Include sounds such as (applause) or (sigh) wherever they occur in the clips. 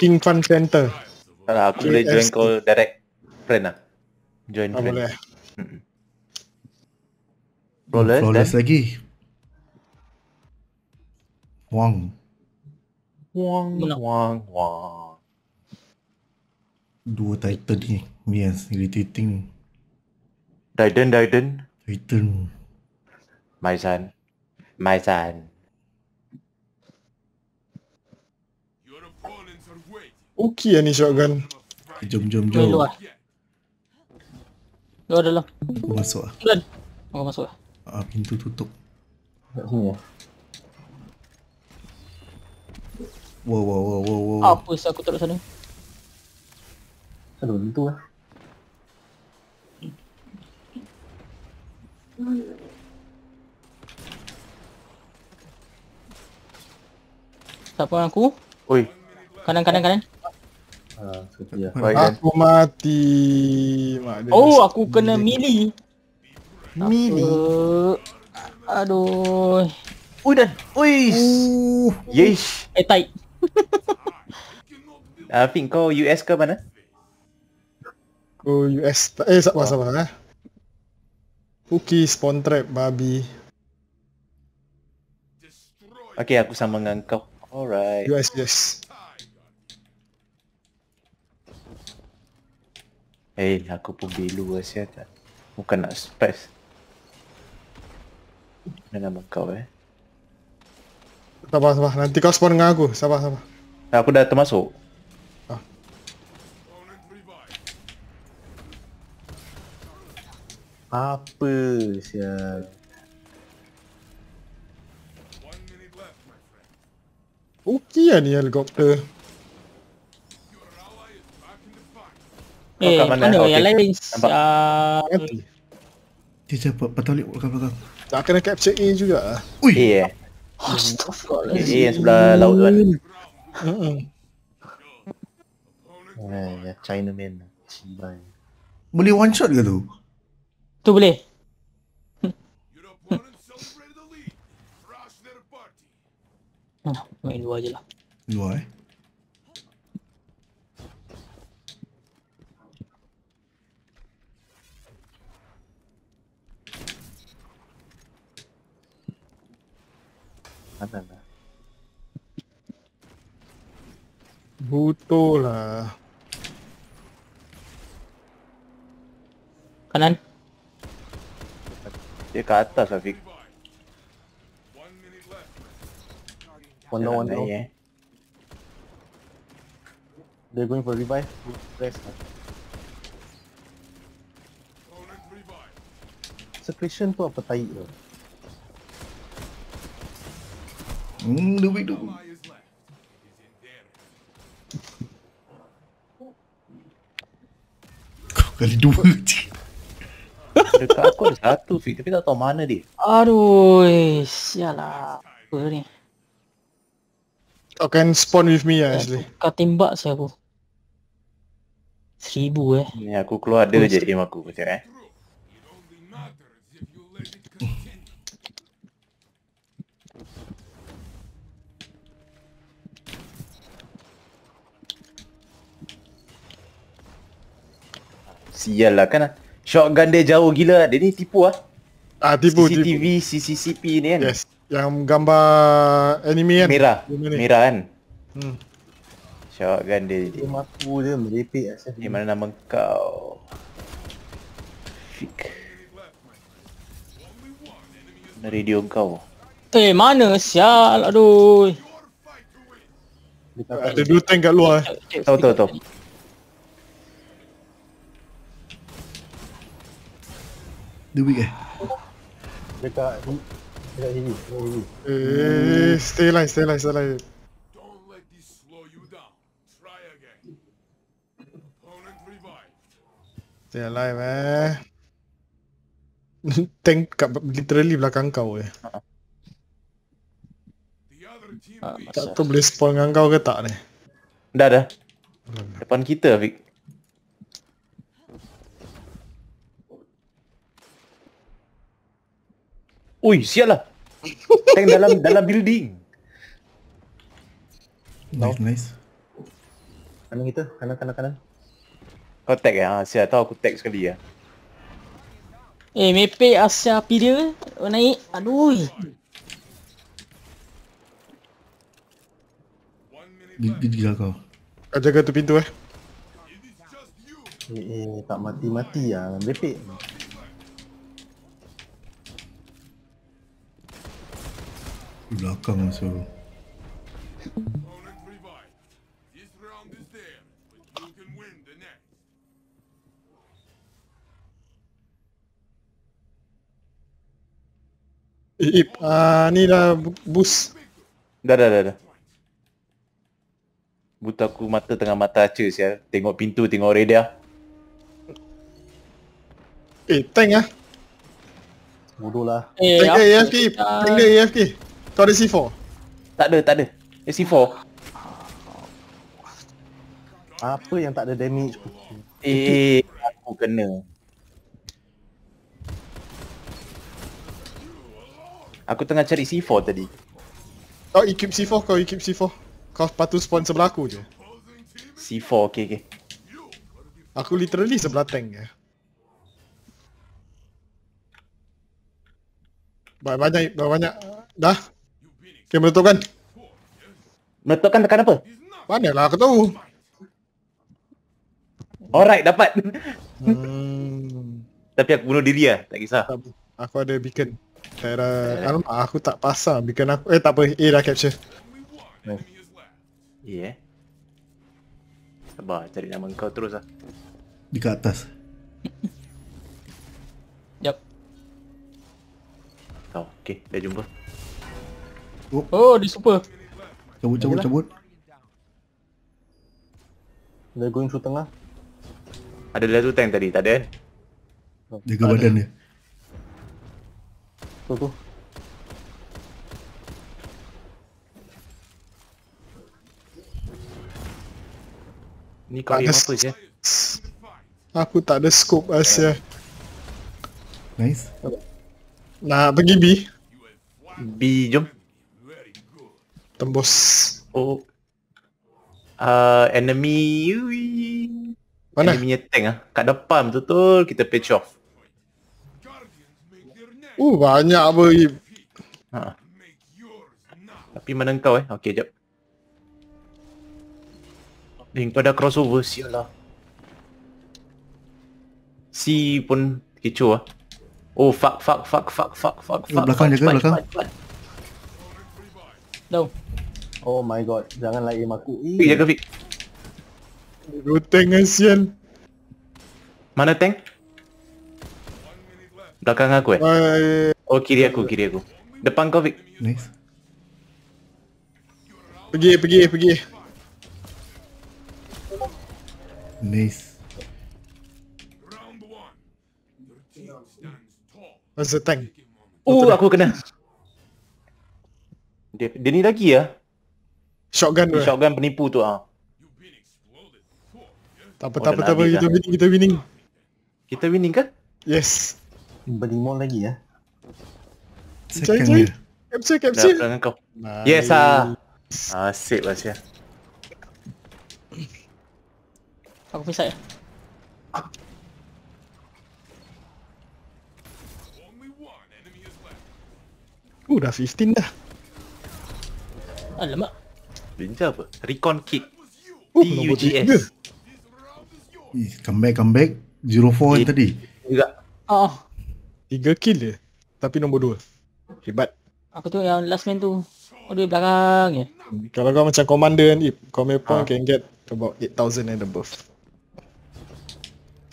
King Fun Center. Alah, aku boleh join kau direct friend lah. Join ah, friend. Boleh. Flawless, Flawless lagi. Wang. Wang. Wang. Wang. Dua titan ni. Ni yang irritating. Titan, Titan. Titan. My son. My son. Okey lah ni shotgun Jom jom jom Luar Luar dalam Aku masuk lah Jalan Aku masuk lah ah, Pintu tutup lah. Wow wow wow wow wow Apa sah aku taruh sana Aduh pintu lah pun aku? Oi. Kanan kanan kanan. Ha, aku mati. Mak, oh, aku kena mili. Mili. Aduh. Ui dan. Ui. Uh. Yeesh. Eh, tight. (laughs) uh, ah, Fink, kau US ke mana? Kau US. eh, sabar, oh. sabar. Eh. Puki, spawn trap, babi. Okay, aku sama dengan kau. Alright. US, yes. Eh, hey, aku pun belu rasa tak. Bukan nak spes. Dengan kau eh. Sabar, sabar. Nanti kau spawn dengan aku. Sabar, sabar. Nah, aku dah termasuk. Ah. Apa siap? Okey lah ni helikopter. Eh, mana, mana okay. yang lain? Nampak. Uh, Nanti. Dia patah balik belakang Tak kena capture A juga lah. Ui! Yeah. Astaghfirullahaladzim. A yang sebelah laut tu kan. Ya, China man. Cibai. Boleh one shot ke tu? Tu boleh. (laughs) Nah, main dua je lah. Dua eh? makanan lah Butuh lah Kanan Dia kat atas lah Fik One down one down eh. They're going for revive Rest tu apa taik tu? Hmm, do we do? Kali dua je. Dekat aku ada satu fit tapi tak tahu mana dia. Aduh, sialah. Apa ni? Kau can spawn with me lah actually. Kau tembak siapa? Seribu eh. Ni aku keluar ada oh, je aim aku macam eh. Sial lah kan ah? Shotgun dia jauh gila ah. Dia ni tipu lah Ah, tipu, CCTV, tipu. CCCP ni kan yes. Yang gambar anime kan Merah, merah kan hmm. Shotgun dia jadi Mampu dia merepek asal Eh mana nama kau Fik Mana radio kau Eh mana sial aduh Ada dua tank kat luar eh. Tahu tahu tahu 2 week eh Dekat ni Eh Stay line stay line stay line Stay alive eh (laughs) Tank kat literally belakang kau eh ha. Tak tahu boleh spawn dengan kau ke tak ni Dah dah Depan kita Vic Ui, siap lah. Tank dalam dalam building. Nice, no. nice. Kanan kita, kanan, kanan, kanan. Kau tag ya? Ha, siap tau aku tag sekali ya. Eh, mepe Asia api dia. Oh, naik. Aduh. Gila kau. Kau jaga tu pintu eh. Eh, eh tak mati-mati lah. Mepe. belakang lah so eh, Ip, uh, ni dah bus. Dah dah dah dah. Buta aku mata tengah mata aca sial. Tengok pintu, tengok radar. Eh, tank ah. Bodoh lah. Eh, tank AFK. Tank AFK. Kau ada C4? Tak ada, tak ada. Ada C4. Apa yang tak ada damage? Eh, aku kena. Aku tengah cari C4 tadi. Kau equip C4, kau equip C4. Kau patut spawn sebelah aku je. C4, okey, okey. Aku literally sebelah tank je. Ya. Banyak, banyak, banyak. Dah? Okay, meletupkan. Meletupkan tekan apa? Manalah aku tahu. Alright, dapat. Hmm. Tapi aku bunuh diri lah. Tak kisah. Aku ada beacon. Saya dah... Uh, aku tak pasang beacon aku. Eh, tak apa. A dah capture. Oh. Yeah. Sabar, cari nama kau terus lah. Dekat atas. Yap. Oh, okay. Dah jumpa. Oh, oh dia super. Cabut, cabut, lah. cabut. Dia going through tengah. Ada dia tu tank tadi, tak ada kan? Jaga oh, badan dia. Tu tu. Ni kau yang apa je? Aku tak ada scope Asia. Ya. Nice. Nah, pergi B. B jump. Tembus. Oh. Uh, enemy. Ui. Mana? Enemy tank ah. Kat depan betul tu kita pitch off. Uh banyak apa ha. Tapi mana kau eh? Okey jap. Ding pada crossover sialah. Si pun kecoh ah. Oh fuck fuck fuck fuck fuck fuck fuck. Belakang je ke belakang? Fuck, No. Oh my god, jangan lain aku. Ih, jaga Vic. Dua tank kan sian. Mana tank? Belakang aku eh? Uh, oh, kiri aku, kiri aku. Depan kau Vic. Nice. Pergi, pergi, pergi. Nice. Where's the tank? Oh, aku kena. Dia, dia ni lagi ya? Shotgun tu. Eh? Shotgun penipu tu ah. Tak apa, oh, tak apa, tak apa. Kita winning, kita winning. Kita winning ke? Yes. Beli more lagi ya. Cari, cari. Capture, capture. Dah, kau. Yes ah. Ah, Asyik lah siya. Aku pisah ya. Uh, dah 15 dah. Alamak. Ninja apa? Recon Kit. Oh, D-U-G-S. Come back, come back. Zero four yang tadi. Juga. Oh. Tiga kill dia. Tapi nombor dua. Hebat. Aku tu yang last man tu. Oh, dia belakang ya. Kalau kau macam commander kan, Ip. Kau punya point ah. can get about 8,000 and above.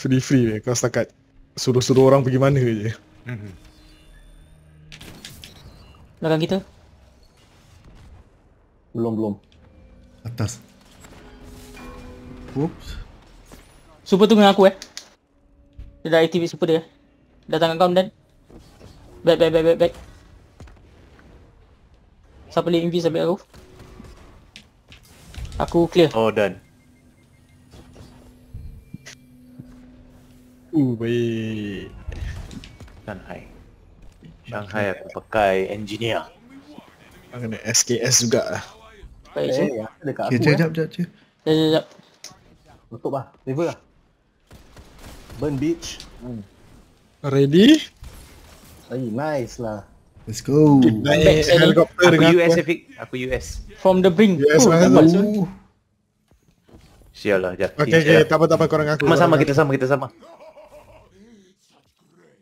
Free-free je. Eh. Kau setakat suruh-suruh orang pergi mana je. Mhm. Belakang kita? Belum, belum. Atas. Oops. Super tunggu aku eh. Dia dah activate super dia. Datang kau dan. Back back back back back. Siapa lagi invis ambil aku? Aku clear. Oh done. Uh, baik. Shanghai. Shanghai aku pakai engineer. Aku kena SKS juga lah. Baik, eh, cik. Eh, dekat okay, aku, jap, eh. jap, jap, cik. Jap, jap, jap. Tutup lah. River lah. Burn, bitch. Hmm. Ready? Ay, nice lah. Let's go. Baik, Baik, aku, aku, eh. aku US, Efik. Aku US. From the brink. US, oh, man. Sial lah, jap. Okay, okay, tak apa-apa korang aku. Sama-sama, kita sama, kita sama.